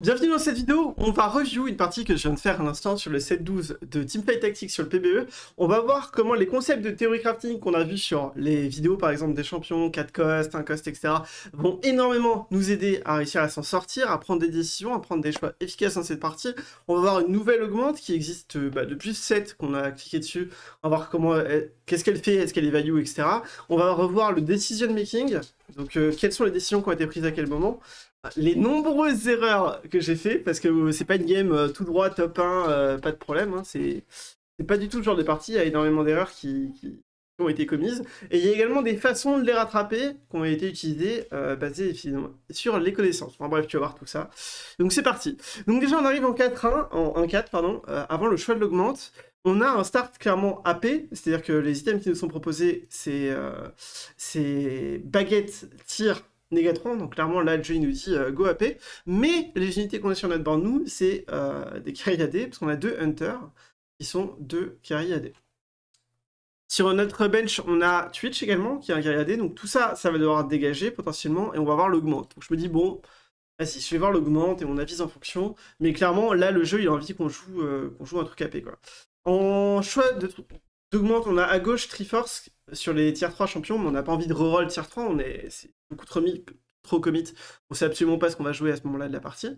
Bienvenue dans cette vidéo, on va review une partie que je viens de faire à l'instant sur le 7-12 de Teamfight Tactics sur le PBE. On va voir comment les concepts de théorie crafting qu'on a vu sur les vidéos par exemple des champions, 4 cost, 1 cost, etc. vont énormément nous aider à réussir à s'en sortir, à prendre des décisions, à prendre des choix efficaces dans cette partie. On va voir une nouvelle augmente qui existe euh, bah, depuis 7 qu'on a cliqué dessus. On va voir comment, euh, qu'est-ce qu'elle fait, est-ce qu'elle évalue, etc. On va revoir le decision making, donc euh, quelles sont les décisions qui ont été prises à quel moment les nombreuses erreurs que j'ai fait, parce que c'est pas une game euh, tout droit, top 1, euh, pas de problème, hein, c'est pas du tout le genre de partie, il y a énormément d'erreurs qui, ont été commises, et il y a également des façons de les rattraper qui ont été utilisées, euh, basées sur les connaissances. Enfin bref, tu vas voir tout ça. Donc c'est parti. Donc déjà on arrive en 4-1, en 4 pardon, avant le choix de l'augmente. On a un start clairement AP, c'est-à-dire que les items qui nous sont proposés, c'est baguette, tir, négatron, donc clairement là le jeu il nous dit euh, go AP, mais les unités qu'on a sur notre board nous, c'est euh, des carry parce qu'on a deux Hunters, qui sont deux carry AD. Sur notre bench, on a Twitch également, qui est un carry donc tout ça, ça va devoir dégager potentiellement, et on va voir l'augmente. Donc je me dis, bon, vas-y, je vais voir l'augmente et on avise en fonction, mais clairement là le jeu il a envie qu'on joue, euh, qu'on joue un truc AP quoi. En choix de, augmente, on a à gauche Triforce sur les tier 3 champions, mais on n'a pas envie de reroll tier 3, on est, c'est beaucoup trop, mis, trop commit. On sait absolument pas ce qu'on va jouer à ce moment-là de la partie.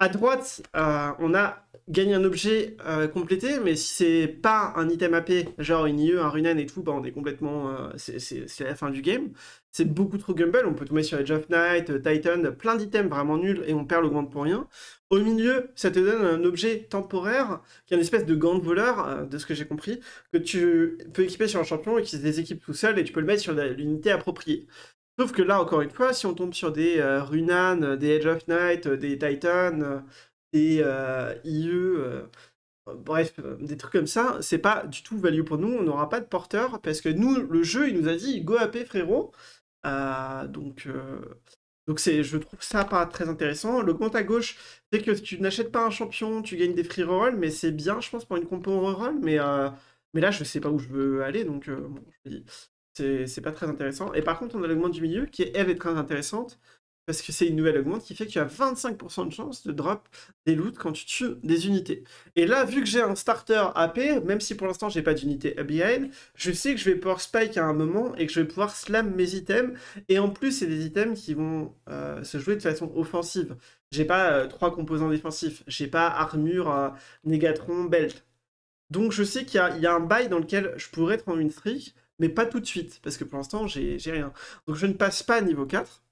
À droite, euh, on a gagné un objet euh, complété, mais si c'est pas un item AP, genre une IE, un Runen et tout, bah on est complètement. Euh, c'est la fin du game. C'est beaucoup trop gumble, on peut tomber sur Edge of Knight Titan, plein d'items vraiment nuls et on perd le grand pour rien. Au milieu, ça te donne un objet temporaire qui est une espèce de gant de voleur, de ce que j'ai compris, que tu peux équiper sur un champion et qui se déséquipe tout seul et tu peux le mettre sur l'unité appropriée. Sauf que là, encore une fois, si on tombe sur des euh, Runan, euh, des Edge of Night, euh, des Titan, des IE, bref, des trucs comme ça, c'est pas du tout value pour nous. On n'aura pas de porteur parce que nous, le jeu, il nous a dit go AP frérot. donc. Donc c'est, je trouve ça pas très intéressant. Le compte à gauche, c'est que tu n'achètes pas un champion, tu gagnes des free rerolls, mais c'est bien, je pense, pour une compo reroll. Mais, mais là, je sais pas où je veux aller, donc bon, je dis, c'est pas très intéressant. Et par contre, on a l'augmente du milieu qui, est elle, est très intéressante parce que c'est une nouvelle augmente qui fait que tu as 25% de chance de drop des loots quand tu tues des unités. Et là, vu que j'ai un starter AP, même si pour l'instant j'ai pas d'unité behind, je sais que je vais pouvoir spike à un moment et que je vais pouvoir slam mes items. Et en plus, c'est des items qui vont euh, se jouer de façon offensive. J'ai pas euh, trois composants défensifs, j'ai pas armure, euh, negatron négatron, belt. Donc je sais qu'il y, a un bail dans lequel je pourrais être en une streak mais pas tout de suite, parce que pour l'instant, j'ai rien. Donc je ne passe pas à niveau 4,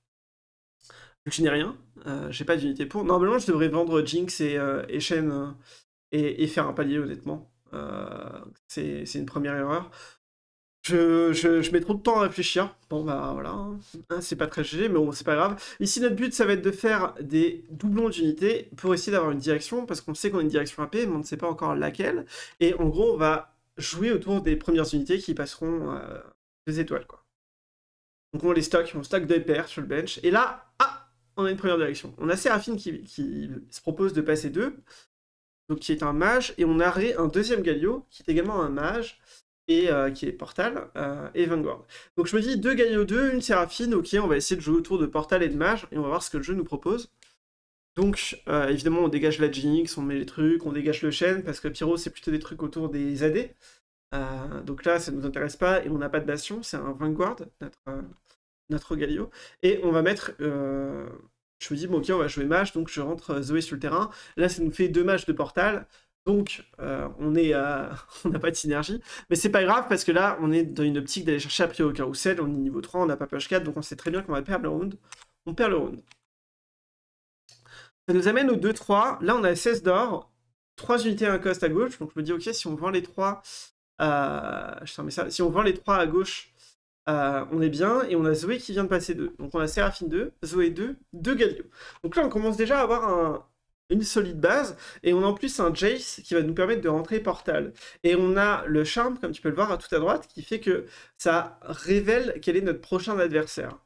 je n'ai rien, euh, j'ai pas d'unité pour. Normalement, je devrais vendre Jinx et, euh, et Shen euh, et, faire un palier, honnêtement. Euh, c'est une première erreur. Je, mets trop de temps à réfléchir. Bon, bah voilà, hein. c'est pas très GG, mais bon, c'est pas grave. Ici, notre but, ça va être de faire des doublons d'unités pour essayer d'avoir une direction, parce qu'on sait qu'on a une direction AP, mais on ne sait pas encore laquelle. Et en gros, on va jouer autour des premières unités qui passeront euh, des étoiles. Quoi. Donc on les stocke, on stocke deux paires sur le bench. Et là, ah, on a une première direction. On a Séraphine qui, se propose de passer deux, donc qui est un mage, et on a un deuxième Galio, qui est également un mage, et euh, qui est Portal euh, et Vanguard. Donc je me dis deux Galio 2, une Séraphine, ok, on va essayer de jouer autour de Portal et de mage, et on va voir ce que le jeu nous propose. Donc, euh, évidemment, on dégage la Jinx, on met les trucs, on dégage le chêne, parce que Pyro, c'est plutôt des trucs autour des AD. Euh, donc là, ça ne nous intéresse pas, et on n'a pas de bastion, c'est un Vanguard, notre, euh, notre Galio. Et on va mettre... je me dis, bon, ok, on va jouer match, donc je rentre Zoé sur le terrain. Là, ça nous fait deux mages de portal, donc on est, on n'a pas de synergie. Mais c'est pas grave, parce que là, on est dans une optique d'aller chercher à Pyro au carousel, on est niveau 3, on n'a pas Push 4, donc on sait très bien qu'on va perdre le round. On perd le round. Ça nous amène au 2-3. Là, on a 16 d'or, 3 unités à un cost à gauche. Donc je me dis, ok, si on vend les 3, euh, je si on vend les 3 à gauche, euh, on est bien. Et on a Zoé qui vient de passer 2. Donc on a Séraphine 2, Zoé 2, 2 Galio. Donc là, on commence déjà à avoir une solide base, et on a en plus un Jace qui va nous permettre de rentrer Portal. Et on a le Charme, comme tu peux le voir à tout à droite, qui fait que ça révèle quel est notre prochain adversaire.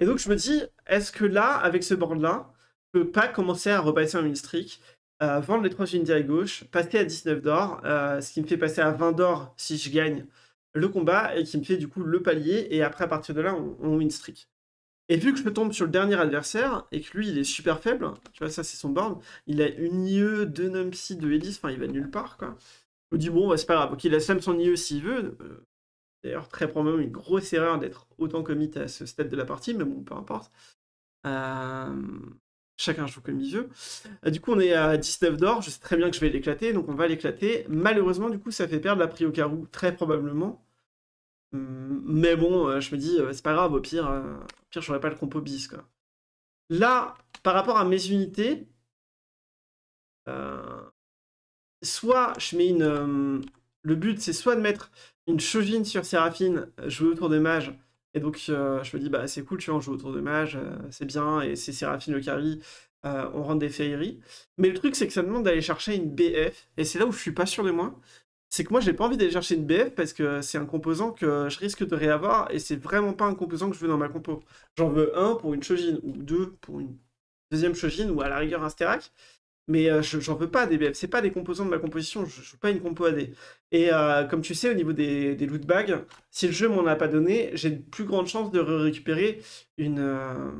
Et donc je me dis, est-ce que là, avec ce board-là, peux pas commencer à repasser en win streak, euh, vendre les trois 3 à gauche, passer à 19 d'or, euh, ce qui me fait passer à 20 d'or si je gagne le combat et qui me fait du coup le palier. Et après, à partir de là, on, win streak. Et vu que je me tombe sur le dernier adversaire et que lui il est super faible, tu vois, ça c'est son board, il a une IE, de numpsy, deux hélices, enfin il va nulle part quoi. Je me dis bon, bah, c'est pas grave, ok, il a slam son IE s'il veut. Euh, d'ailleurs, très probablement une grosse erreur d'être autant commit à ce stade de la partie, mais bon, peu importe. Chacun joue comme il veut. Euh, du coup, on est à 19 d'or. Je sais très bien que je vais l'éclater, donc on va l'éclater. Malheureusement, du coup, ça fait perdre la prix au très probablement. Hmm, mais bon, euh, je me dis, euh, c'est pas grave, au pire, pire j'aurais pas le compo bis. Quoi. Là, par rapport à mes unités, soit je mets une. le but, c'est soit de mettre une chevine sur Séraphine, jouer autour des mages, et donc, euh, je me dis, bah, c'est cool, tu vois, on joue autour de mage, euh, c'est bien, et c'est Séraphine le Carry, euh, on rentre des féeries. Mais le truc, c'est que ça demande d'aller chercher une BF, et c'est là où je suis pas sûr de moi. C'est que moi, j'ai pas envie d'aller chercher une BF parce que c'est un composant que je risque de réavoir, et c'est vraiment pas un composant que je veux dans ma compo. J'en veux un pour une Chojin, ou deux pour une deuxième Chojin, ou à la rigueur un Sterak mais euh, j'en veux pas des BF, c'est pas des composants de ma composition, je, joue pas une compo AD. Et euh, comme tu sais, au niveau des, des loot bags, si le jeu m'en a pas donné, j'ai de plus grande chance de récupérer une, euh,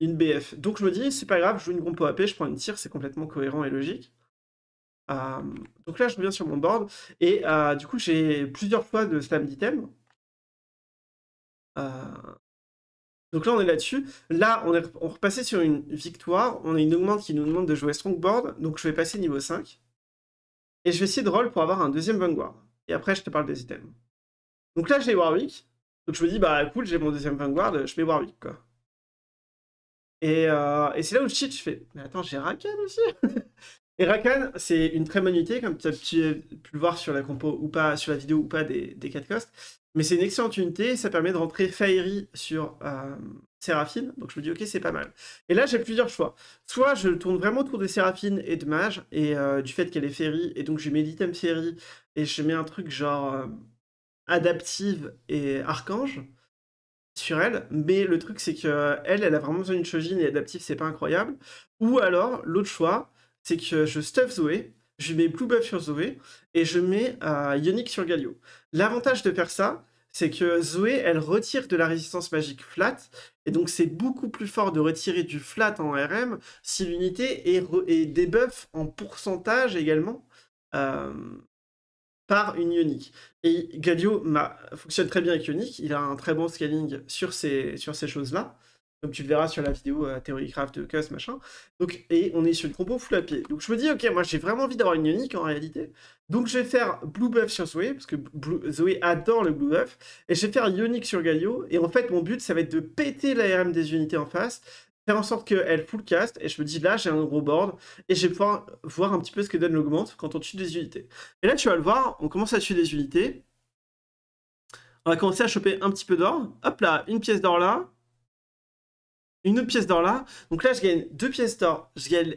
une BF. Donc je me dis, c'est pas grave, je joue une compo AP, je prends une tire, c'est complètement cohérent et logique. donc là, je reviens sur mon board, et du coup, j'ai plusieurs fois de slam d'item. Donc là, on est là-dessus. Là, on est on sur une victoire. On a une augmente qui nous demande de jouer Strongboard. Donc je vais passer niveau 5. Et je vais essayer de roll pour avoir un deuxième Vanguard. Et après, je te parle des items. Donc là, j'ai Warwick. Donc je me dis, bah cool, j'ai mon deuxième Vanguard, je mets Warwick, quoi. Et, euh, et c'est là où le cheat, je fais, mais attends, j'ai Rakan aussi Et Rakan, c'est une très bonne unité, comme tu as pu, le voir sur la compo ou pas, sur la vidéo ou pas des, des 4 costs. Mais c'est une excellente unité, ça permet de rentrer Fairy sur euh, Séraphine, donc je me dis ok c'est pas mal. Et là j'ai plusieurs choix. Soit je tourne vraiment autour de Séraphine et de Mage, et euh, du fait qu'elle est Fairy, et donc je mets l'item Fairy, et je mets un truc genre euh, adaptive et archange sur elle, mais le truc c'est que elle, elle a vraiment besoin d'une Chojin et adaptive c'est pas incroyable. Ou alors l'autre choix, c'est que je stuff Zoé, je mets Blue Buff sur Zoé et je mets à euh, Ionic sur Galio. L'avantage de faire ça, c'est que Zoé, elle retire de la résistance magique flat, et donc c'est beaucoup plus fort de retirer du flat en RM si l'unité est, est en pourcentage également euh, par une Ionic. Et Galio fonctionne très bien avec Ionic, il a un très bon scaling sur ces choses-là comme tu le verras sur la vidéo euh, théorie craft de machin. Donc, et on est sur une compo full à pied. Donc je me dis, ok, moi j'ai vraiment envie d'avoir une Ionique en réalité. Donc je vais faire Blue Buff sur Zoé, parce que Zoé adore le Blue Buff. Et je vais faire Ionic sur Galio. Et en fait, mon but, ça va être de péter l'ARM des unités en face, faire en sorte qu'elle full cast. Et je me dis, là, j'ai un gros board. Et je vais pouvoir voir un petit peu ce que donne l'augmente quand on tue des unités. Et là, tu vas le voir, on commence à tuer des unités. On va commencer à choper un petit peu d'or. Hop là, une pièce d'or là une autre pièce d'or là. Donc là, je gagne deux pièces d'or. Je gagne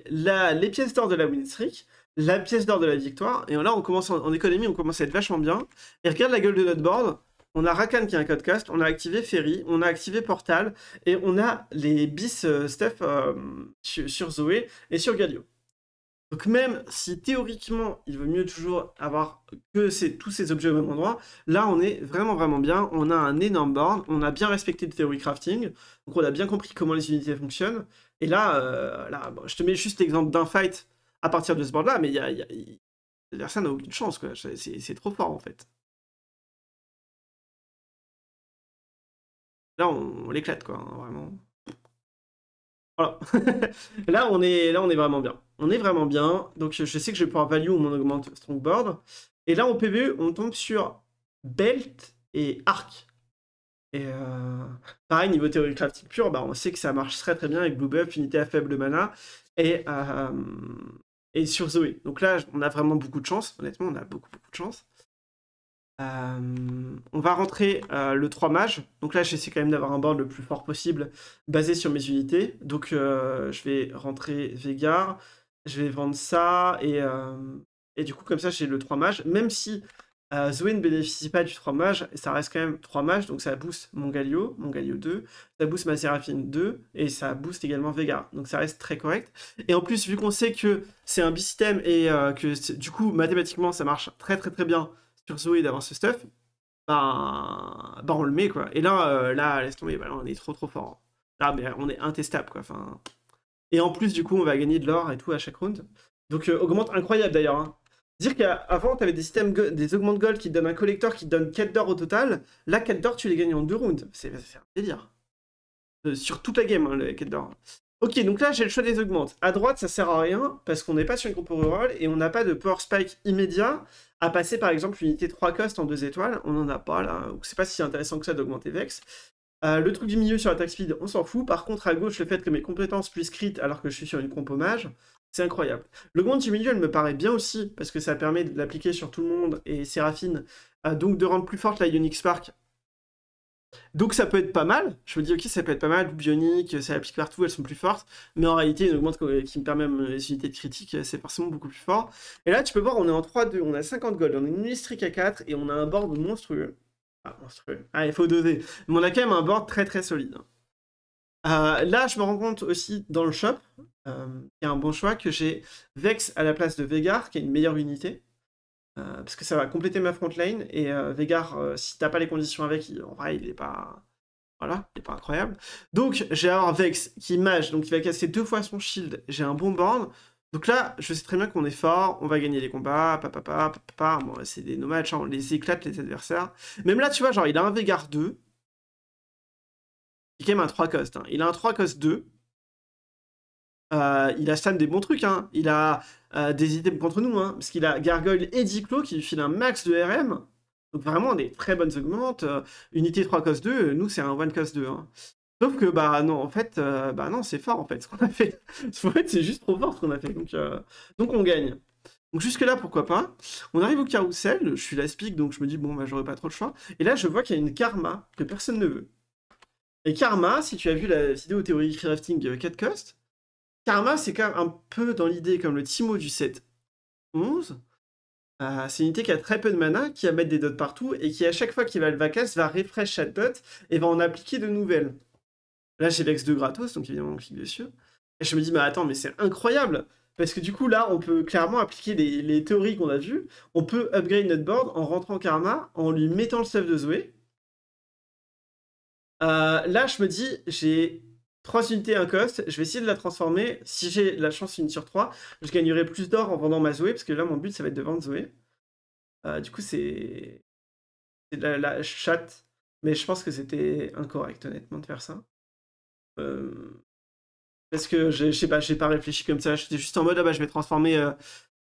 les pièces d'or de la win streak, la pièce d'or de la victoire. Et là, on commence en, économie, on commence à être vachement bien. Et regarde la gueule de notre board. On a Rakan qui est un code cast, on a activé Ferry, on a activé Portal, et on a les bis euh, stuff euh, sur, sur Zoé et sur Galio. Donc même si théoriquement, il vaut mieux toujours avoir que tous ces objets au même endroit, là on est vraiment vraiment bien, on a un énorme board, on a bien respecté le theory crafting, donc on a bien compris comment les unités fonctionnent, et là, euh, là je te mets juste l'exemple d'un fight à partir de ce board là, mais y y a, personne n'a aucune chance, quoi. c'est trop fort en fait. Là on, l'éclate quoi, hein, vraiment. Voilà. là, on est, là, on est vraiment bien. On est vraiment bien. Donc, je, sais que je vais pouvoir value mon augmente Strongboard. Et là, au PVE, on tombe sur Belt et Arc. Et euh, pareil, niveau théorie crafting pure, bah, on sait que ça marche très très bien avec Blue Buff, unité à faible mana, et, euh, et sur Zoé. Donc là, on a vraiment beaucoup de chance. Honnêtement, on a beaucoup beaucoup de chance. Euh, on va rentrer euh, le 3 mage. Donc là, j'essaie quand même d'avoir un board le plus fort possible basé sur mes unités. Donc euh, je vais rentrer Vegar, je vais vendre ça et, du coup, comme ça, j'ai le 3 mage. Même si Zoé ne bénéficie pas du 3 mage, ça reste quand même 3 mages, Donc ça booste mon Galio, mon Galio 2, ça booste ma Séraphine 2 et ça booste également Vega. Donc ça reste très correct. Et en plus, vu qu'on sait que c'est un bi-système, et que du coup, mathématiquement, ça marche très très très bien sur Zoé d'avoir ce stuff, bah, on le met quoi. Et là, euh, là laisse tomber, bah, on est trop trop fort. Hein. Là, mais on est intestable quoi. Enfin... Et en plus, du coup, on va gagner de l'or et tout à chaque round. Donc, euh, augmente incroyable d'ailleurs. Hein. Dire qu'avant, tu avais des systèmes, des augmentes gold qui te donnent un collector qui te donne 4 d'or au total. Là, 4 d'or, tu les gagnes en deux rounds. C'est bah, un délire. Euh, sur toute la game, hein, les 4 d'or. Ok, donc là, j'ai le choix des augmentes. À droite, ça sert à rien parce qu'on n'est pas sur une groupe rural et on n'a pas de power spike immédiat à passer par exemple l'unité 3 cost en 2 étoiles, on n'en a pas là, donc c'est pas si intéressant que ça d'augmenter Vex. Euh, le truc du milieu sur tax speed, on s'en fout. Par contre, à gauche, le fait que mes compétences puissent crit alors que je suis sur une compo c'est incroyable. le du milieu, elle me paraît bien aussi, parce que ça permet de l'appliquer sur tout le monde et Séraphine, euh, donc de rendre plus forte la Ionic Spark donc ça peut être pas mal. Je me dis, ok, ça peut être pas mal. Bionic, ça euh, applique partout, elles sont plus fortes. Mais en réalité, une augmente euh, qui me permet les unités de critique, euh, c'est forcément beaucoup plus fort. Et là, tu peux voir, on est en 3-2, on a 50 gold, on a une Listric à 4 et on a un board monstrueux. Ah, monstrueux. Ah, il faut doser. Mais on a quand même un board très très solide. là, je me rends compte aussi dans le shop, il y a un bon choix que j'ai Vex à la place de Vegar, qui est une meilleure unité. Euh, parce que ça va compléter ma front lane. Et euh, Vegar Veigar, euh, si t'as pas les conditions avec, en vrai, il est pas. Voilà, il est pas incroyable. Donc, j'ai avoir Vex qui mage, donc il va casser deux fois son shield. J'ai un bon burn. Donc là, je sais très bien qu'on est fort, on va gagner les combats, papa, papa, Moi c'est des no matchs, hein, on les éclate les adversaires. Même là, tu vois, genre, il a un Vegar 2. il quand même un 3 cost. Hein. Il a un 3 cost 2. Euh, il a Stan des bons trucs, hein. il a euh, des idées contre nous, hein. parce qu'il a Gargoyle et Diclo qui lui filent un max de RM. Donc vraiment des très bonnes augmentes. Euh, unité 3 cost 2, nous c'est un 1 cost 2. Hein. Sauf que bah non, en fait, bah non, c'est fort en fait ce qu'on a fait. fait, c'est juste trop fort ce qu'on a fait. Donc, donc on gagne. Donc jusque-là, pourquoi pas. On arrive au carousel, je suis la donc je me dis, bon, bah, j'aurais pas trop le choix. Et là, je vois qu'il y a une karma que personne ne veut. Et karma, si tu as vu la vidéo théorie crafting 4 cost, Karma, c'est quand même un peu dans l'idée comme le Timo du 7-11. Euh, c'est une unité qui a très peu de mana, qui va mettre des dots partout et qui, à chaque fois qu'il va le vacas, va refresh chaque dot et va en appliquer de nouvelles. Là, j'ai l'ex de gratos, donc évidemment, on clique dessus. Et je me dis, mais bah, attends, mais c'est incroyable! Parce que du coup, là, on peut clairement appliquer les, théories qu'on a vues. On peut upgrade notre board en rentrant Karma, en lui mettant le stuff de Zoé. Euh, là, je me dis, j'ai 3 unités, 1 cost, je vais essayer de la transformer. Si j'ai la chance, une sur 3, je gagnerai plus d'or en vendant ma Zoé, parce que là, mon but, ça va être de vendre Zoé. Euh, du coup, c'est la, la chatte, mais je pense que c'était incorrect, honnêtement, de faire ça. Euh, parce que je sais pas, j'ai pas réfléchi comme ça, j'étais juste en mode, ah bah, je vais transformer. Euh,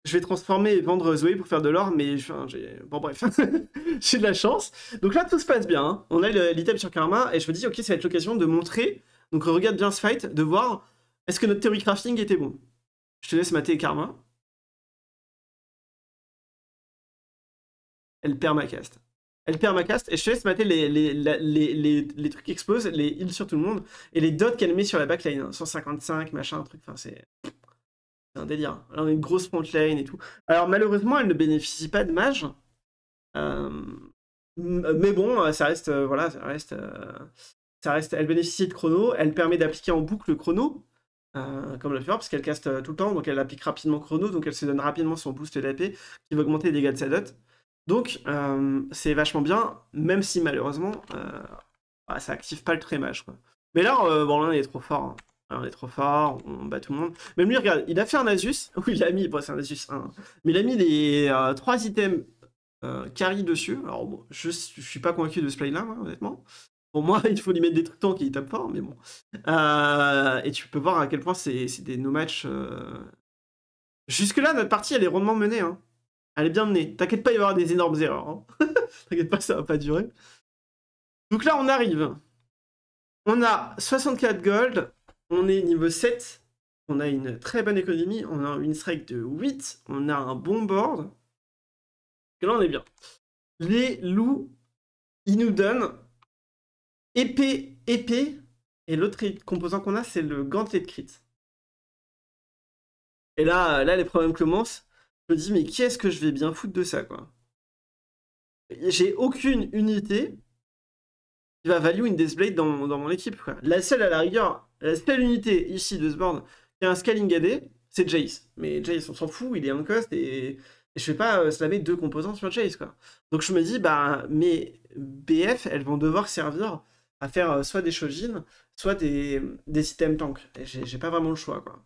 je vais transformer et vendre Zoé pour faire de l'or, mais enfin, bon bref, j'ai de la chance. Donc là tout se passe bien. Hein. On a l'item sur Karma et je me dis ok ça va être l'occasion de montrer donc regarde bien ce fight, de voir est-ce que notre théorie crafting était bon. Je te laisse mater Karma. Elle perd ma caste. Elle perd ma caste et je te laisse mater les, les, trucs qui explosent, les heals sur tout le monde et les dots qu'elle met sur la backline. 155, hein, machin, truc, enfin c'est... C'est un délire. Alors, une grosse frontline et tout. Alors malheureusement, elle ne bénéficie pas de mage. Euh, mais bon, euh, ça reste, euh, voilà, ça reste, elle bénéficie de chrono, elle permet d'appliquer en boucle chrono, euh, comme comme le fait parce qu'elle caste euh, tout le temps, donc elle applique rapidement chrono, donc elle se donne rapidement son boost d'AP qui va augmenter les dégâts de sa dot. Donc euh, c'est vachement bien, même si malheureusement bah, ça active pas le trémage. Mais là, bon, là, on est trop fort. Hein. on est trop fort, on bat tout le monde. Même lui, regarde, il a fait un Asus, oui il a mis, bon, c'est un Asus 1, mais il a mis les trois items carry dessus. Alors bon, je, suis pas convaincu de ce play là, hein, honnêtement pour moi, il faut lui mettre des trucs tant qu'il tape fort, hein, mais bon. Euh, et tu peux voir à quel point c'est des no-match. Euh. Jusque-là, notre partie, elle est rondement menée. Hein. Elle est bien menée. T'inquiète pas, il va y avoir des énormes erreurs. Hein. T'inquiète pas, ça va pas durer. Donc là, on arrive. On a 64 gold. On est niveau 7. On a une très bonne économie. On a une strike de 8. On a un bon board. Et là, on est bien. Les loups, ils nous donnent épée, épée. Et l'autre composant qu'on a, c'est le gantelet de crit. Et là, là, les problèmes commencent. Je me dis, mais qui est-ce que je vais bien foutre de ça, quoi J'ai aucune unité qui va value une Deathblade dans, dans mon équipe, La seule, à la rigueur, la seule unité ici de ce board qui a un scaling AD, c'est Jace. Mais Jace, on s'en fout, il est un cost et, je vais pas euh, slammer deux composants sur Jace, quoi. Donc je me dis, bah, mes BF, elles vont devoir servir à faire euh, soit des Shojin, soit des, des tank. j'ai pas vraiment le choix, quoi.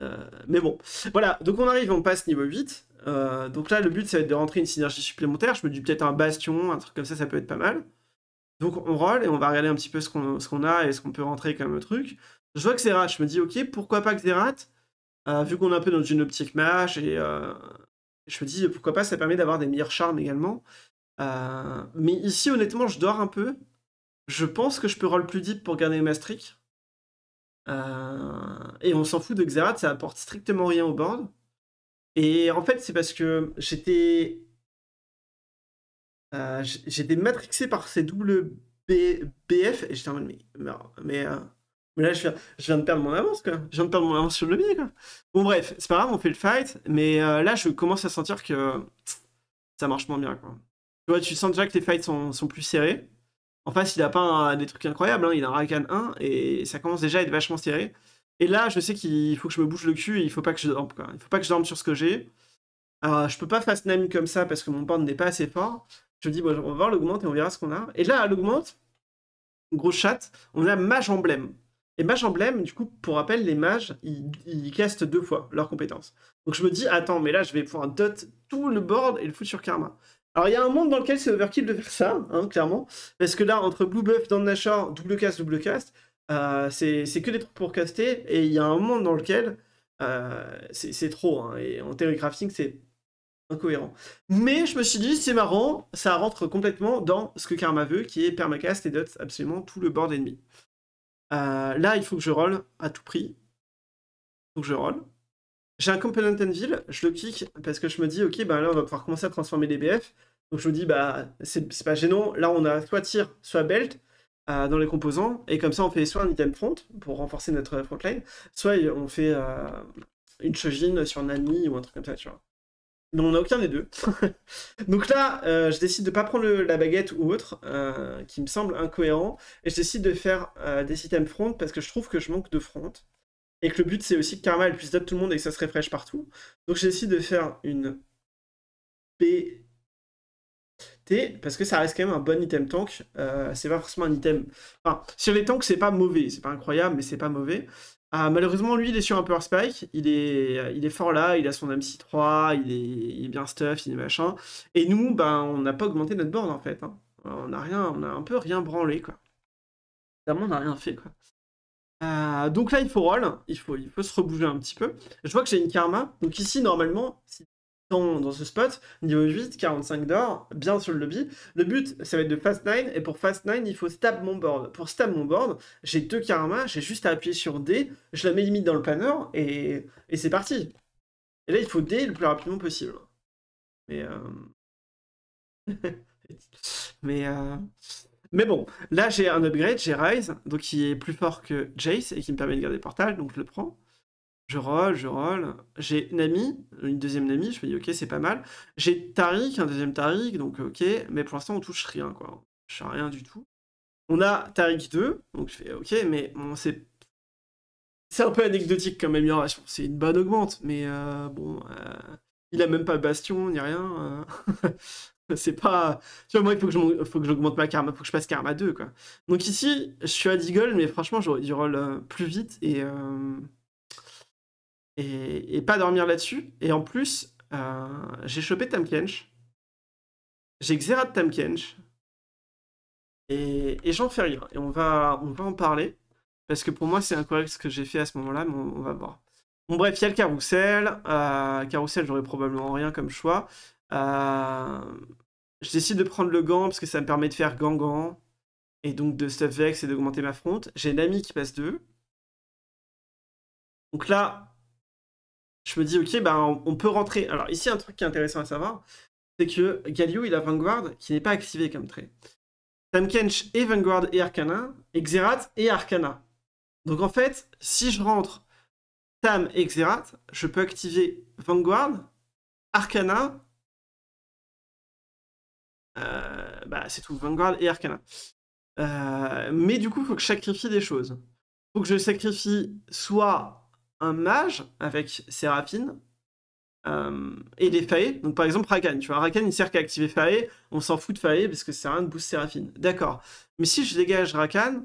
Euh, mais bon, voilà, donc on arrive, on passe niveau 8. Euh, donc là, le but, ça va être de rentrer une synergie supplémentaire. Je me dis peut-être un bastion, un truc comme ça, ça peut être pas mal. Donc on roll et on va regarder un petit peu ce qu'on a et ce qu'on peut rentrer comme truc. Je vois que c'est rat, je me dis, ok, pourquoi pas c'est euh, Vu qu'on est un peu dans une optique match, et je me dis, pourquoi pas, ça permet d'avoir des meilleurs charmes également. mais ici, honnêtement, je dors un peu. Je pense que je peux roll plus deep pour garder ma streak. Euh, et on s'en fout de Xerath, ça apporte strictement rien au board. Et en fait, c'est parce que j'étais. Euh, j'étais matrixé par ces double BF et j'étais en mode, mais. Mais, euh, là, je viens, de perdre mon avance, quoi. Je viens de perdre mon avance sur le biais, quoi. Bon, bref, c'est pas grave, on fait le fight, mais là, je commence à sentir que ça marche moins bien, quoi. Tu vois, tu sens déjà que les fights sont, sont plus serrés. En face, il a pas des trucs incroyables, hein. il a un Rakan 1 et ça commence déjà à être vachement serré. Et là, je sais qu'il faut que je me bouge le cul et il faut pas que je dorme. Il faut pas que je dorme sur ce que j'ai. Alors, euh, je peux pas face name comme ça parce que mon board n'est pas assez fort. Je me dis, bon, on va voir l'augmente et on verra ce qu'on a. Et là, à l'augmente, gros chat, on a mage emblème. Et mage emblème, du coup, pour rappel, les mages, ils, castent deux fois leurs compétences. Donc je me dis, attends, mais là, je vais pouvoir dot tout le board et le foutre sur karma. Alors, il y a un monde dans lequel c'est overkill de faire ça, hein, clairement. Parce que là, entre Blue Buff, dans Nashor, double cast, double cast, euh, c'est que des trucs pour caster. Et il y a un monde dans lequel euh, c'est trop. Hein. et en théorie crafting, c'est incohérent. Mais je me suis dit, c'est marrant, ça rentre complètement dans ce que Karma veut, qui est permacast et dot absolument tout le bord ennemi. Euh, là, il faut que je roll à tout prix. Il faut que je roll. J'ai un component Anvil, je le kick parce que je me dis, ok, ben là, on va pouvoir commencer à transformer les BF. Donc je vous dis, bah, c'est pas gênant. Là, on a soit tir, soit belt euh, dans les composants. Et comme ça, on fait soit un item front pour renforcer notre frontline, soit on fait euh, une Shojin sur un ennemi ou un truc comme ça, tu vois. Mais on n'a aucun des deux. Donc là, euh, je décide de pas prendre la baguette ou autre, qui me semble incohérent. Et je décide de faire des items front parce que je trouve que je manque de front. Et que le but, c'est aussi que Karma elle puisse doter tout le monde et que ça se réfresh partout. Donc je décide de faire une b parce que ça reste quand même un bon item tank. Euh, c'est pas forcément un item. sur les tanks, c'est pas mauvais, c'est pas incroyable, mais c'est pas mauvais. Euh, malheureusement, lui, il est sur un Power Spike, il est, euh, il est fort là, il a son MC3, il est, bien stuff, il est machin. Et nous, ben, on n'a pas augmenté notre board en fait. Hein. On a rien, on a un peu rien branlé quoi. Évidemment, on n'a rien fait quoi. donc là, il faut roll, il faut, il faut se rebouger un petit peu. Je vois que j'ai une karma. Donc ici, normalement, si dans, ce spot, niveau 8, 45 d'or, bien sur le lobby. Le but, ça va être de Fast 9, et pour Fast 9, il faut stab mon board. Pour stab mon board, j'ai deux karma, j'ai juste à appuyer sur D, je la mets limite dans le panneur et, c'est parti. Et là, il faut D le plus rapidement possible. Mais... Euh, mais... Euh, mais bon, là j'ai un upgrade, j'ai Rise, donc qui est plus fort que Jace et qui me permet de garder portal, donc je le prends. Je roll, je roll. J'ai Nami, une deuxième Nami, je me dis ok, c'est pas mal. J'ai Tariq, un deuxième Tariq, donc ok, mais pour l'instant on touche rien, quoi. Je touche rien du tout. On a Tariq 2, donc je fais ok, mais bon, c'est. C'est un peu anecdotique comme amélioration. C'est une bonne augmente, mais euh, bon. Euh, il a même pas bastion, ni rien. Euh, c'est pas. Tu vois, moi, il faut que, j'augmente ma karma, faut que je passe karma 2, quoi. Donc ici, je suis à Deagle, mais franchement, j'aurais du roll plus vite et et, pas dormir là-dessus. Et en plus, euh, j'ai chopé Tamkench, j'ai Xerat Tamkench, et, et j'en fais rien. Et on va, on va en parler, parce que pour moi, c'est incorrect ce que j'ai fait à ce moment-là, mais on, va voir. Bon, bref, il y a le carrousel. Euh, carrousel, j'aurais probablement rien comme choix. Euh, je décide de prendre le gant parce que ça me permet de faire gang-gang et donc de stuff vex et d'augmenter ma fronte. J'ai une amie qui passe deux Donc là, je me dis, ok, ben, on peut rentrer. Alors ici, un truc qui est intéressant à savoir, c'est que Galio, il a Vanguard qui n'est pas activé comme trait. Tamkench et Vanguard et Arcana, et Xerath et Arcana. Donc en fait, si je rentre Tam et Xerath, je peux activer Vanguard, Arcana, euh, bah, c'est tout, Vanguard et Arcana. Euh, mais du coup, il faut que je sacrifie des choses. Il faut que je sacrifie soit un mage avec Séraphine euh, et les failles. Donc par exemple Rakan, tu vois, Rakan il sert qu'à activer Fae, on s'en fout de Fae parce que c'est rien de boost Séraphine. D'accord. Mais si je dégage Rakan,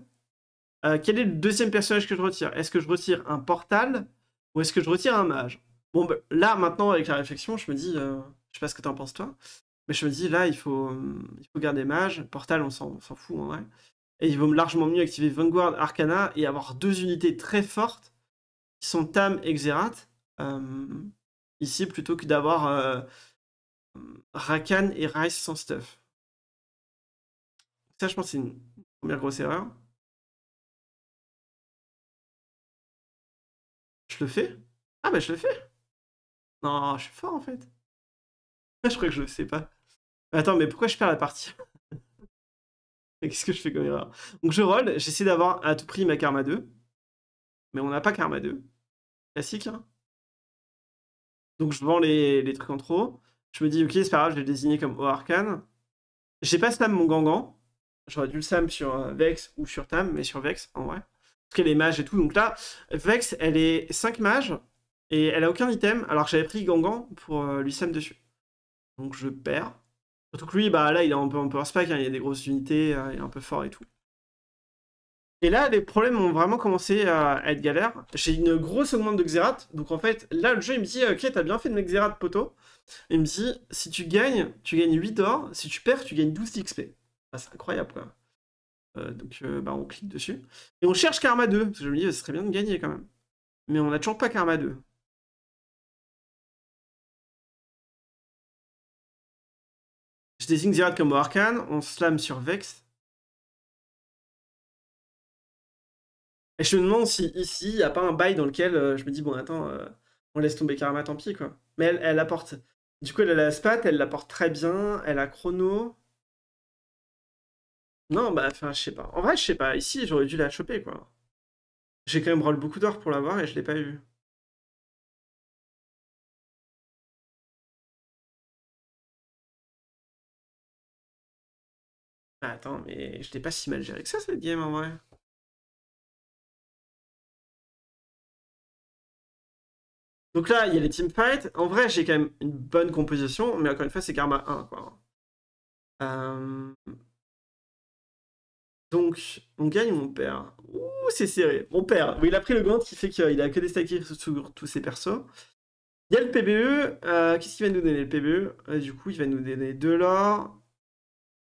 euh, quel est le deuxième personnage que je retire Est-ce que je retire un portal ou est-ce que je retire un mage Bon, ben, là maintenant avec la réflexion, je me dis, euh, je sais pas ce que t'en penses toi, mais je me dis là il faut, il faut garder mage, portal on s'en fout en vrai. Et il vaut largement mieux activer Vanguard, Arcana et avoir deux unités très fortes qui sont Tam et Xerath. Euh, ici, plutôt que d'avoir euh, Rakan et Rice sans stuff. Ça, je pense, c'est une première grosse erreur. Je le fais Ah, bah, je le fais Non, je suis fort en fait. je crois que je le sais pas. Attends, mais pourquoi je perds la partie Qu'est-ce que je fais comme erreur Donc, je roll, j'essaie d'avoir à tout prix ma Karma 2. Mais on n'a pas Karma 2 classique. Hein. Donc je vends les, trucs en trop. Je me dis, ok, c'est pas grave, je vais le désigner comme arcane, J'ai pas sam mon Gangan. J'aurais dû le sam sur euh, Vex ou sur Tam, mais sur Vex en vrai. Parce qu'elle est mages et tout. Donc là, Vex, elle est 5 mages et elle a aucun item alors que j'avais pris Gangan pour euh, lui Sam dessus. Donc je perds. Surtout que lui, bah là, il est un peu en power spike, hein, il a des grosses unités, hein, il est un peu fort et tout. Et là, les problèmes ont vraiment commencé à, être galères. J'ai une grosse augmente de Xerath. Donc en fait, là, le jeu, il me dit, ok, t'as bien fait de mes Xerath, poteau. Il me dit, si tu gagnes, tu gagnes 8 d'or. Si tu perds, tu gagnes 12 XP. » c'est incroyable, quoi. Euh, donc euh, bah, on clique dessus. Et on cherche Karma 2. Parce que je me dis, ce serait bien de gagner quand même. Mais on n'a toujours pas Karma 2. Je désigne Xerath comme Arcane. On slam sur Vex. Et je me demande si ici, il n'y a pas un bail dans lequel euh, je me dis, bon, attends, euh, on laisse tomber Karama, tant pis, quoi. Mais elle, elle apporte. Du coup, elle a la spat, elle la porte très bien, elle a chrono. Non, bah, enfin, je sais pas. En vrai, je sais pas. Ici, j'aurais dû la choper, quoi. J'ai quand même roll beaucoup d'or pour l'avoir et je l'ai pas eu. Bah, attends, mais je l'ai pas si mal géré que ça, cette game, en vrai. Donc là, il y a les teamfights. En vrai, j'ai quand même une bonne composition, mais encore une fois, c'est Karma 1. Euh, donc, on gagne mon père perd Ouh, c'est serré. Mon père. Oui, il a pris le gant qui fait qu'il a que des stacks sur tous ses persos. Il y a le PBE. Euh, qu'est-ce qu'il va nous donner le PBE euh, Du coup, il va nous donner de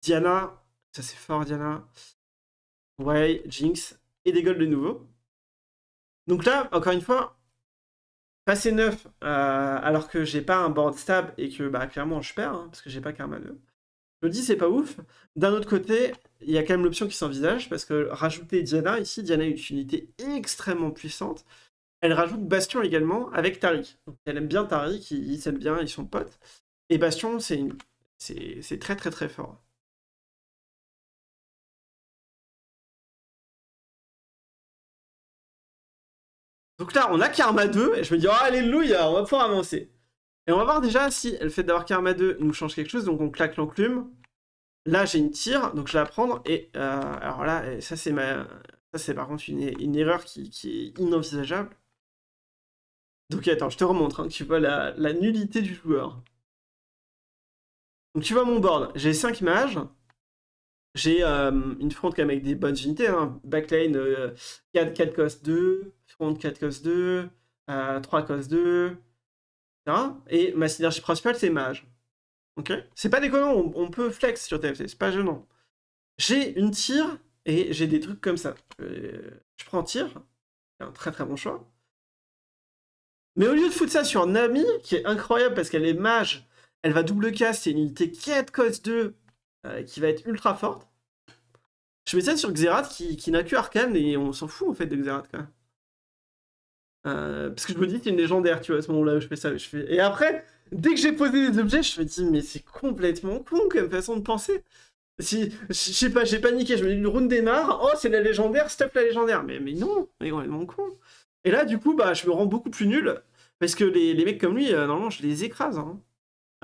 Diana. Ça, c'est fort, Diana. Ouais, Jinx. Et des golds de nouveau. Donc là, encore une fois, Passer 9, euh, alors que j'ai pas un board stable et que bah, clairement je perds, hein, parce que j'ai pas karma 2. Je dis, c'est pas ouf. D'un autre côté, il y a quand même l'option qui s'envisage, parce que rajouter Diana, ici, Diana est une unité extrêmement puissante. Elle rajoute Bastion également avec Tari. elle aime bien Tariq, ils s'aiment bien, ils sont potes. Et Bastion, c'est une... très très très fort. Donc là, on a Karma 2, et je me dis, oh, alléluia, on va pouvoir avancer. Et on va voir déjà si le fait d'avoir Karma 2 nous change quelque chose, donc on claque l'enclume. Là, j'ai une tire, donc je vais la prendre, et euh, alors là, ça c'est ma... Ça c'est par contre une, erreur qui, est inenvisageable. Donc attends, je te remontre, hein, tu vois la, la nullité du joueur. Donc tu vois mon board, j'ai 5 mages, j'ai euh, une front quand même avec des bonnes unités. Hein. backline, Backlane 4, 4 cost 2, front 4 cost 2, 3 cost 2, etc. Et ma synergie principale, c'est mage. Ok C'est pas déconnant, on, peut flex sur TFC, c'est pas gênant. J'ai une tire et j'ai des trucs comme ça. je prends tir, c'est un très très bon choix. Mais au lieu de foutre ça sur Nami, qui est incroyable parce qu'elle est mage, elle va double casse, c'est une unité 4 cost 2 euh, qui va être ultra forte. Je mets ça sur Xerath qui, qui n'a que Arcane et on s'en fout en fait de Xerath quand euh, parce que je me dis, c'est une légendaire, tu vois, à ce moment-là où je fais ça. Je fais... Et après, dès que j'ai posé des objets, je me dis, mais c'est complètement con comme façon de penser. Si, je sais pas, j'ai paniqué, je me dis, une round démarre, oh, c'est la légendaire, stop la légendaire. Mais, mais non, mais complètement con. Et là, du coup, bah, je me rends beaucoup plus nul. Parce que les, les mecs comme lui, euh, normalement, je les écrase. Hein.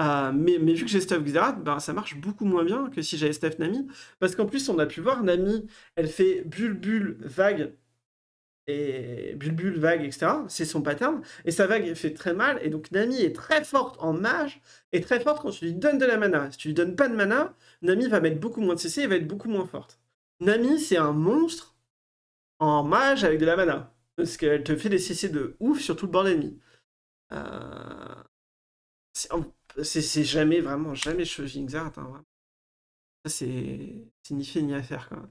Euh, mais, mais, vu que j'ai stuff Xerath, bah, ça marche beaucoup moins bien que si j'avais stuff Nami. Parce qu'en plus, on a pu voir Nami, elle fait bulle-bulle, vague, et bulle-bulle, vague, etc. C'est son pattern. Et sa vague fait très mal. Et donc Nami est très forte en mage et très forte quand tu lui donnes de la mana. Si tu lui donnes pas de mana, Nami va mettre beaucoup moins de CC et va être beaucoup moins forte. Nami, c'est un monstre en mage avec de la mana. Parce qu'elle te fait des CC de ouf sur tout le bord d'ennemi. Euh c'est jamais vraiment jamais une hein, Ça c'est ni fait ni à faire. Quoi.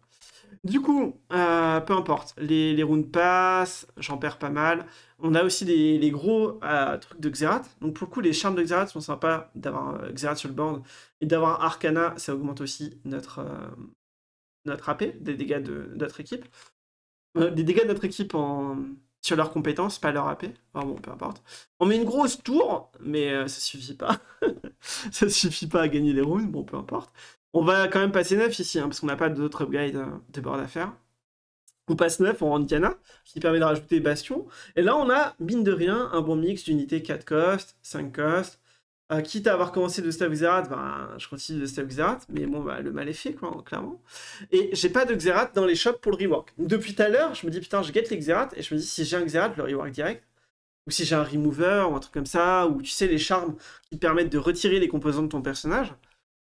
Du coup, euh, peu importe, les, les rounds passent, j'en perds pas mal. On a aussi les, gros euh, trucs de Xerath. Donc pour le coup, les charmes de Xerath sont sympas d'avoir euh, Xerath sur le board et d'avoir Arcana, ça augmente aussi notre, notre AP, des dégâts de, notre équipe. Des dégâts de notre équipe en, sur leurs compétences, pas leur AP. bon, peu importe. On met une grosse tour, mais euh, ça suffit pas. ça suffit pas à gagner les runes. bon, peu importe. On va quand même passer 9 ici, hein, parce qu'on n'a pas d'autres upgrades euh, de bord d'affaires. On passe 9, on rend Diana, qui permet de rajouter Bastion. Et là, on a, mine de rien, un bon mix d'unités 4 cost, 5 cost, Hein, quitte à avoir commencé de stuff Xerath, ben, je continue de stuff Xerath, mais bon, ben, le mal est fait, quoi, clairement. Et j'ai pas de Xerath dans les shops pour le rework. depuis tout à l'heure, je me dis, putain, je get les Xerath, et je me dis, si j'ai un Xerath, le rework direct. Ou si j'ai un remover, ou un truc comme ça, ou tu sais, les charmes qui permettent de retirer les composants de ton personnage.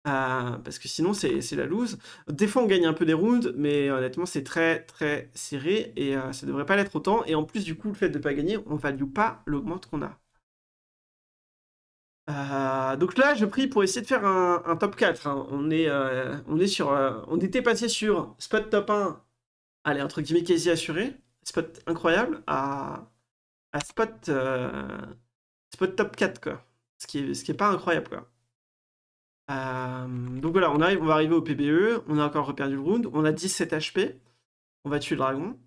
Euh, parce que sinon, c'est la lose. Des fois, on gagne un peu des rounds, mais honnêtement, c'est très, très serré, et euh, ça devrait pas l'être autant. Et en plus, du coup, le fait de pas gagner, on value pas l'augmente qu'on a. Euh, donc là, je prie pour essayer de faire un, top 4. Hein. On, euh, on, est sur, euh, on était passé sur spot top 1, allez, entre guillemets, quasi assuré, spot incroyable, à, spot, spot top 4, quoi. Ce qui est, pas incroyable, quoi. donc voilà, on, arrive, on va arriver au PBE, on a encore reperdu le round, on a 17 HP, on va tuer le dragon.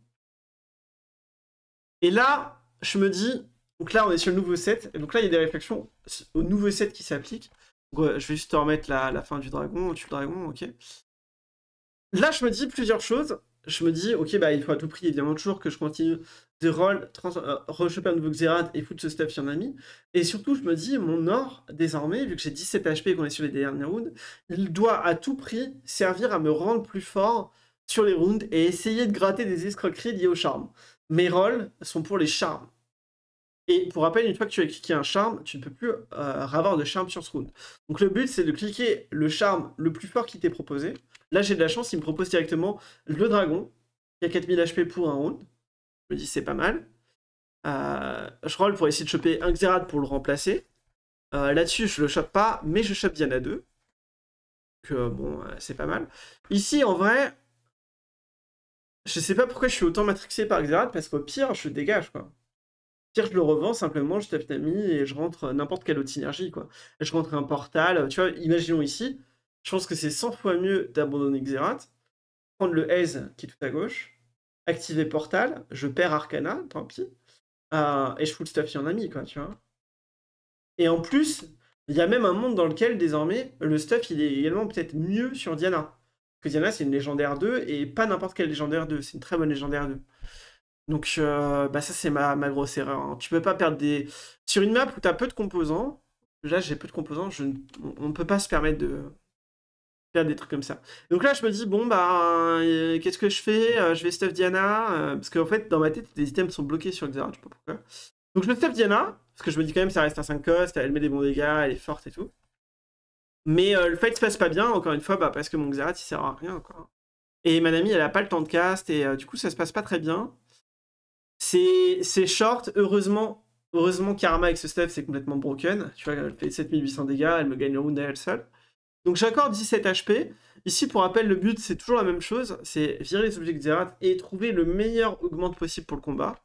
Et là, je me dis, donc là, on est sur le nouveau set. Et donc là, il y a des réflexions au nouveau set qui s'appliquent. je vais juste remettre la, fin du dragon, tu le dragon, ok. Là, je me dis plusieurs choses. Je me dis, ok, bah, il faut à tout prix, évidemment, toujours que je continue de roll, euh, rechoper un nouveau Xerad et foutre ce stuff sur ami. Et surtout, je me dis, mon or, désormais, vu que j'ai 17 HP et qu'on est sur les derniers rounds, il doit à tout prix servir à me rendre plus fort sur les rounds et essayer de gratter des escroqueries liées au charme. Mes rolls sont pour les charmes. Et pour rappel, une fois que tu as cliqué un charme, tu ne peux plus euh, avoir de charme sur ce round. Donc le but, c'est de cliquer le charme le plus fort qui t'est proposé. Là, j'ai de la chance, il me propose directement le dragon, qui a 4000 HP pour un round. Je me dis, c'est pas mal. Euh, je roll pour essayer de choper un Xerad pour le remplacer. Euh, là-dessus, je le chope pas, mais je chope Diana 2. Donc bon, c'est pas mal. Ici, en vrai, je sais pas pourquoi je suis autant matrixé par Xerath, parce qu'au pire, je dégage, quoi je le revends simplement, je tape Nami et je rentre n'importe quelle autre synergie. Quoi. Je rentre un portal. Euh, tu vois, imaginons ici, je pense que c'est 100 fois mieux d'abandonner Xerath, prendre le Haze qui est tout à gauche, activer portal, je perds Arcana, tant pis, euh, et je fous le stuff en ami, quoi, tu vois. Et en plus, il y a même un monde dans lequel désormais le stuff il est également peut-être mieux sur Diana. Parce que Diana c'est une légendaire 2 et pas n'importe quelle légendaire 2, c'est une très bonne légendaire 2. Donc euh, bah ça c'est ma, grosse erreur. Hein. Tu peux pas perdre des. Sur une map où t'as peu de composants, là j'ai peu de composants, je... on ne peut pas se permettre de perdre des trucs comme ça. Donc là je me dis bon bah euh, qu'est-ce que je fais euh, Je vais stuff Diana, parce qu'en fait dans ma tête les items sont bloqués sur Xerath, je sais pas pourquoi. Donc je me stuff Diana, parce que je me dis quand même ça reste un 5 cost, elle met des bons dégâts, elle est forte et tout. Mais le fight se passe pas bien, encore une fois, bah, parce que mon Xerath il sert à rien quoi. Et amie elle a pas le temps de cast et du coup ça se passe pas très bien. C'est short, heureusement, heureusement Karma avec ce stuff c'est complètement broken, tu vois, elle fait 7800 dégâts, elle me gagne le round à elle seule. Donc j'accorde 17 HP, ici pour rappel le but c'est toujours la même chose, c'est virer les objets Xerath et trouver le meilleur augment possible pour le combat.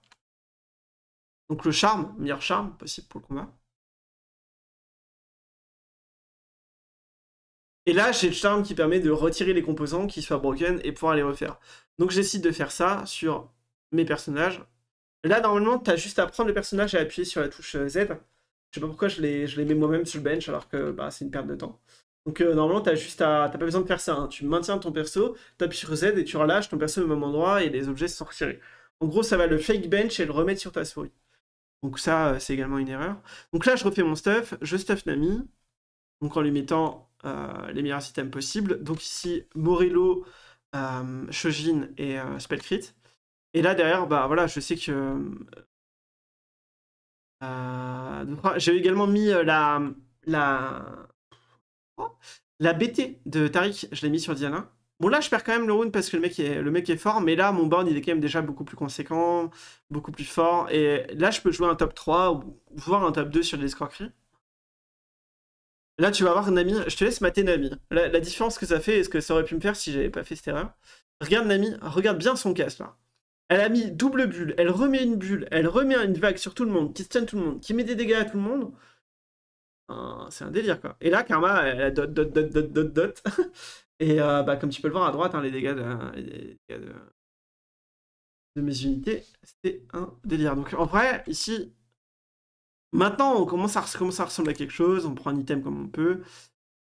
Donc le charme, meilleur charme possible pour le combat. Et là, j'ai le charme qui permet de retirer les composants qui soient broken et pouvoir les refaire. Donc j'essaie de faire ça sur mes personnages Là, normalement, tu as juste à prendre le personnage et à appuyer sur la touche euh, Z. Je sais pas pourquoi je les, mets moi-même sur le bench alors que bah, c'est une perte de temps. Donc euh, normalement, tu juste à... pas besoin de faire ça. Hein. Tu maintiens ton perso, tu sur Z et tu relâches ton perso au même endroit et les objets sont retirés. En gros, ça va le fake bench et le remettre sur ta souris. Donc ça, euh, c'est également une erreur. Donc là, je refais mon stuff, je stuff Nami, donc en lui mettant les meilleurs items possibles. Donc ici, Morello, Shojin et Spellcrit. Et là, derrière, bah voilà, je sais que. Euh, euh, J'ai également mis euh, la. La. Oh, la BT de Tariq, je l'ai mis sur Diana. Bon là je perds quand même le round parce que le mec est, le mec est fort, mais là mon board il est quand même déjà beaucoup plus conséquent, beaucoup plus fort, et là je peux jouer un top 3, ou voir un top 2 sur les escroqueries. Là tu vas voir Nami, je te laisse mater Nami, la, la différence que ça fait et ce que ça aurait pu me faire si j'avais pas fait cette erreur. Regarde Nami, regarde bien son casque là. Elle a mis double bulle, elle remet une bulle, elle remet une vague sur tout le monde, qui stun tout le monde, qui met des dégâts à tout le monde. Ah, c'est un délire quoi. Et là, Karma, elle a dot, dot, dot, dot, dot, dot. Et euh, bah, comme tu peux le voir à droite, hein, les dégâts, de, de, mes unités, c'est un délire. Donc en vrai, ici, maintenant, on commence à, commence à ressembler à quelque chose, on prend un item comme on peut.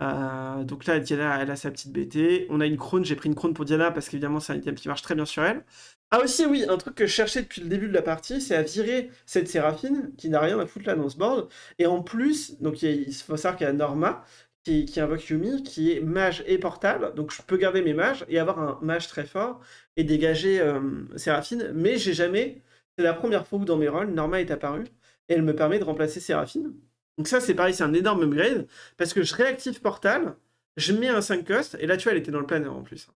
Euh, donc là, Diana, elle a sa petite BT. On a une crone, j'ai pris une crone pour Diana parce qu'évidemment, c'est un item qui marche très bien sur elle. Ah aussi oui, un truc que je cherchais depuis le début de la partie, c'est à virer cette Séraphine qui n'a rien à foutre là dans ce board. Et en plus, donc il faut savoir qu'il y a Norma qui, invoque Yumi, qui est mage et portable, donc je peux garder mes mages et avoir un mage très fort et dégager euh, Séraphine, mais j'ai jamais, c'est la première fois où dans mes rôles, Norma est apparue et elle me permet de remplacer Séraphine. Donc ça c'est pareil, c'est un énorme upgrade, parce que je réactive Portal, je mets un 5 cost, et là tu vois elle était dans le planeur en plus.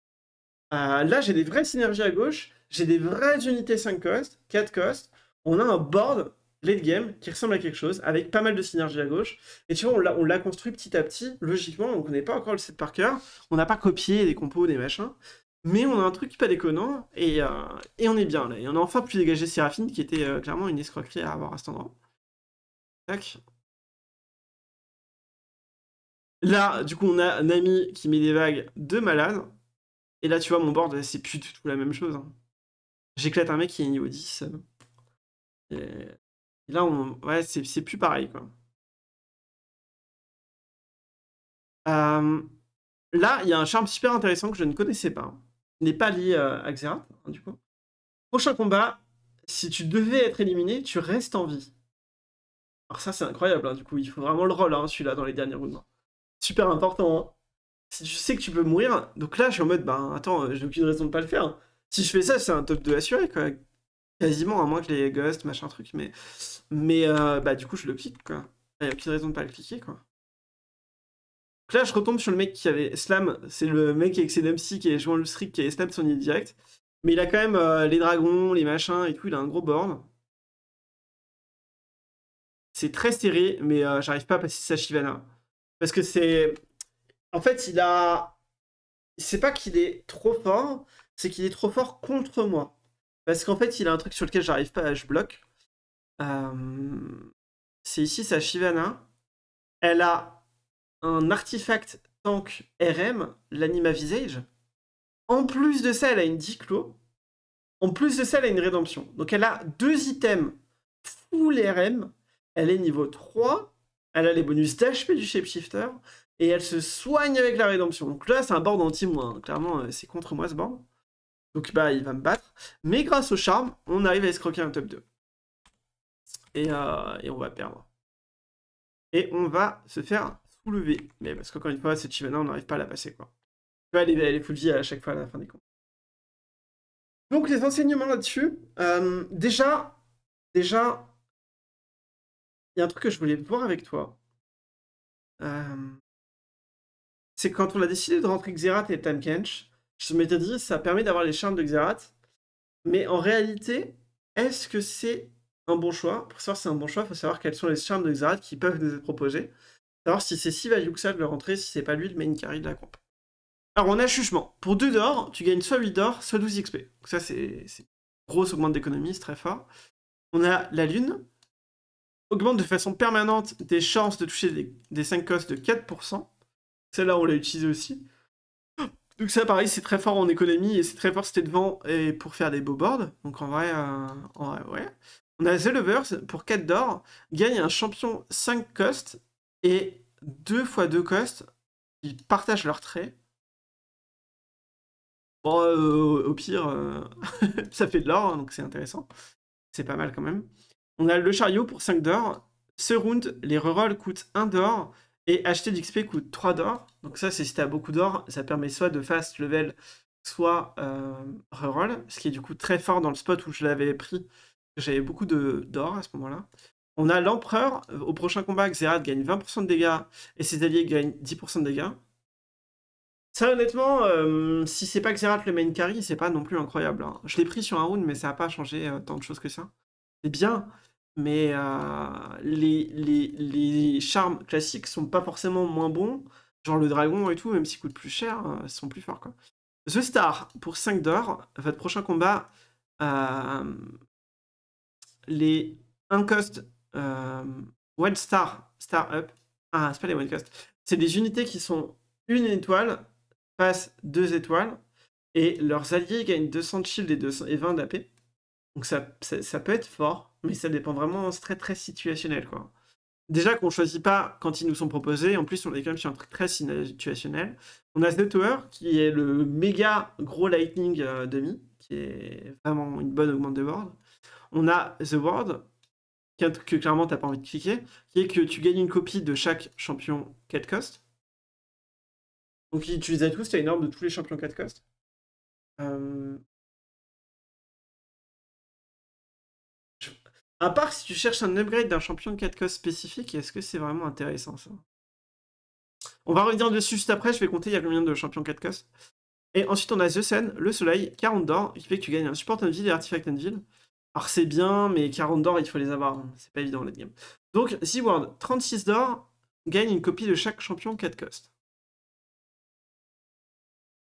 Bah, là, j'ai des vraies synergies à gauche, j'ai des vraies unités 5 cost, 4 cost. On a un board late game qui ressemble à quelque chose, avec pas mal de synergies à gauche. Et tu vois, on l'a construit petit à petit, logiquement, on connaît pas encore le set par cœur, on n'a pas copié des compos, des machins, mais on a un truc pas déconnant, euh, et, on est bien là. Et on a enfin pu dégager Séraphine, qui était euh, clairement une escroquerie à avoir à cet endroit. Tac. Là, du coup, on a Nami qui met des vagues de malades. Et là, tu vois, mon board, c'est plus du tout la même chose. Hein. J'éclate un mec qui est niveau 10. Euh. Et, là, on... ouais, c'est plus pareil, quoi. Là, il y a un charme super intéressant que je ne connaissais pas. Hein. Il n'est pas lié euh, à Xerath, hein, du coup. Prochain combat, si tu devais être éliminé, tu restes en vie. Alors ça, c'est incroyable, du coup. Il faut vraiment le rôle, celui-là, dans les derniers rounds. Super important, si tu sais que tu peux mourir, donc là, je suis en mode, bah attends, euh, j'ai aucune raison de pas le faire. Si je fais ça, c'est un top 2 assuré, quoi. Quasiment, à moins que les ghosts, machin truc, mais. Mais euh, bah, du coup, je le clique, quoi. Il n'y aucune raison de pas le cliquer, quoi. Donc là, je retombe sur le mec qui avait slam. C'est le mec avec ses dumpsy qui est joué le streak, qui est slam son île direct. Mais il a quand même euh, les dragons, les machins et tout. Il a un gros board. C'est très serré, mais j'arrive pas à passer sa Shivana. Parce que c'est en fait, il a. C'est pas qu'il est trop fort, c'est qu'il est trop fort contre moi. Parce qu'en fait, il a un truc sur lequel j'arrive pas, je bloque. Euh, c'est ici sa Shivana. Elle a un artefact tank RM, l'anima visage. En plus de ça, elle a une Diclo. En plus de ça, elle a une rédemption. Donc elle a deux items full RM. Elle est niveau 3. Elle a les bonus d'HP du shapeshifter. Et elle se soigne avec la rédemption. Donc là, c'est un bord anti-moi. Hein. Clairement, euh, c'est contre moi ce board. Donc bah, il va me battre. Mais grâce au charme, on arrive à escroquer un top 2. Euh, et, on va perdre. Et on va se faire soulever. Mais parce qu'encore une fois, cette Chivana, on n'arrive pas à la passer. quoi. Elle est, aller full vie à chaque fois à la fin des comptes. Donc les enseignements là-dessus. Euh, déjà, déjà, il y a un truc que je voulais voir avec toi c'est quand on a décidé de rentrer Xerath et Kench, je m'étais dit, ça permet d'avoir les charmes de Xerath. Mais en réalité, est-ce que c'est un bon choix Pour savoir si c'est un bon choix, il faut savoir quels sont les charmes de Xerath qui peuvent nous être proposés. Savoir si c'est que ça de le rentrer, si c'est pas lui le main carry de la comp. Alors on a jugement. Pour 2 d'or, tu gagnes soit 8 d'or, soit 12 XP. Donc ça c'est grosse augmente d'économie, c'est très fort. On a la lune. Augmente de façon permanente tes chances de toucher des, des 5 costs de 4%. Celle-là, on l'a utilisée aussi. Donc ça, pareil, c'est très fort en économie et c'est très fort c'était devant, et pour faire des beaux boards. Donc euh, en vrai, ouais. On a The Lovers pour 4 d'or, gagne un champion 5 cost et 2 fois 2 cost. Ils partagent leurs traits. Bon, euh, au pire, euh, ça fait de l'or, hein, donc c'est intéressant. C'est pas mal quand même. On a le chariot pour 5 d'or. Ce round, les rerolls coûtent 1 d'or. Et acheter d'XP coûte 3 d'or. Donc ça, c'est si t'as beaucoup d'or, ça permet soit de fast level, soit euh, reroll. Ce qui est du coup très fort dans le spot où je l'avais pris. J'avais beaucoup d'or à ce moment-là. On a l'empereur. Euh, au prochain combat, Xerath gagne 20% de dégâts et ses alliés gagnent 10% de dégâts. Ça, honnêtement, euh, si c'est pas Xerath le main carry, c'est pas non plus incroyable. Hein. Je l'ai pris sur un round, mais ça n'a pas changé tant de choses que ça. C'est bien, mais euh, les, charmes classiques sont pas forcément moins bons. Genre le dragon et tout, même s'ils coûtent plus cher, euh, ils sont plus forts quoi. The Star, pour 5 d'or, votre prochain combat, euh, les 1 cost One Star, Star Up. Ah, c'est pas les One Cost. C'est des unités qui sont une étoile, face deux étoiles, et leurs alliés gagnent 200 de shield et, et 20 d'AP. Donc ça, peut être fort, mais ça dépend vraiment, c'est très très situationnel quoi. Déjà qu'on choisit pas quand ils nous sont proposés, en plus on est quand même sur un truc très situationnel. On a The Tower qui est le méga gros Lightning euh, demi, qui est vraiment une bonne augmente de board. On a The World, que clairement t'as pas envie de cliquer, qui est que tu gagnes une copie de chaque champion 4 cost. Donc tu les as tous, as une ordre de tous les champions 4 cost. Euh, À part si tu cherches un upgrade d'un champion 4 cost spécifique, est-ce que c'est vraiment intéressant ça On va revenir dessus juste après, je vais compter il y a combien de champions 4 cost. Et ensuite on a The Sun, le soleil, 40 d'or, qui fait que tu gagnes un support ville et artifact ville. Alors c'est bien, mais 40 d'or, il faut les avoir, hein. c'est pas évident la game. Donc Z-World, 36 d'or, gagne une copie de chaque champion 4 cost.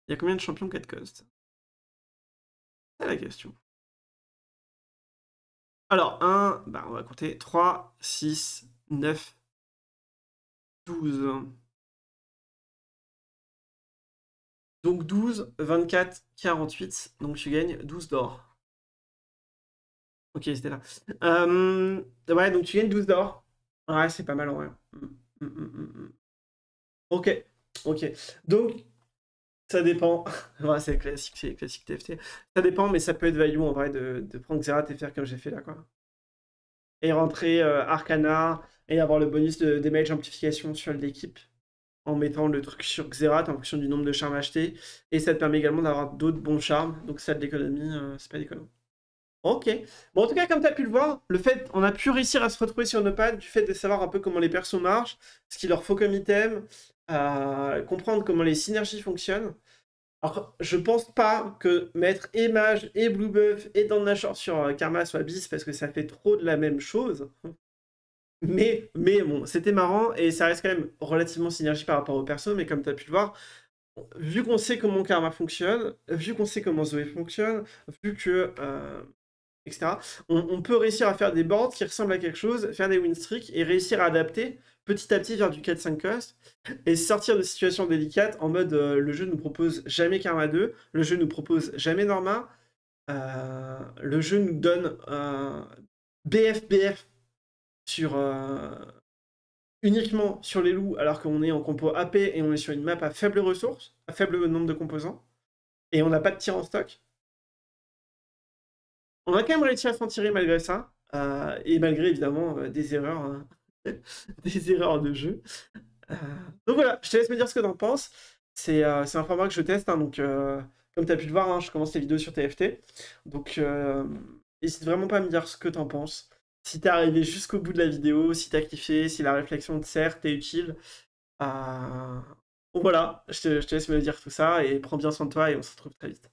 Il y a combien de champions 4 cost C'est la question. Alors, 1, bah, on va compter 3, 6, 9, 12. Donc 12, 24, 48. Donc tu gagnes 12 d'or. Ok, c'était là. Hum, ouais, donc tu gagnes 12 d'or. Ouais, c'est pas mal en vrai. Hum, hum, ok, ok. Donc ça dépend. c'est classique, c'est classique TFT. Ça dépend, mais ça peut être value en vrai de, prendre Xerath et faire comme j'ai fait là, quoi. Et rentrer euh, Arcana et avoir le bonus de damage amplification sur l'équipe en mettant le truc sur Xerath en fonction du nombre de charmes achetés. Et ça te permet également d'avoir d'autres bons charmes. Donc ça de l'économie, euh, c'est pas déconnant. Ok. Bon, en tout cas, comme tu as pu le voir, le fait, on a pu réussir à se retrouver sur nos du fait de savoir un peu comment les persos marchent, ce qu'il leur faut comme item, à comprendre comment les synergies fonctionnent. Alors, je pense pas que mettre et Mage et Blue Buff et sur euh, Karma soit bis parce que ça fait trop de la même chose. Mais, mais bon, c'était marrant et ça reste quand même relativement synergie par rapport au perso. Mais comme tu as pu le voir, vu qu'on sait comment Karma fonctionne, vu qu'on sait comment Zoé fonctionne, vu que. Euh, etc., on, on, peut réussir à faire des boards qui ressemblent à quelque chose, faire des win streaks et réussir à adapter petit à petit vers du 4-5 cost et sortir de situations délicates en mode euh, le jeu ne nous propose jamais Karma 2, le jeu ne propose jamais Norma, euh, le jeu nous donne BFBF BF sur euh, uniquement sur les loups alors qu'on est en compo AP et on est sur une map à faible ressource, à faible nombre de composants, et on n'a pas de tir en stock. On a quand même réussi à s'en tirer malgré ça, et malgré évidemment des erreurs hein. des erreurs de jeu. Euh, donc voilà, je te laisse me dire ce que t'en penses. C'est euh, un format que je teste, hein, donc euh, comme tu as pu le voir, hein, je commence les vidéos sur TFT. Donc n'hésite vraiment pas à me dire ce que t'en penses. Si t'es arrivé jusqu'au bout de la vidéo, si t'as kiffé, si la réflexion te sert, t'es utile. voilà, je te laisse me dire tout ça et prends bien soin de toi et on se retrouve très vite.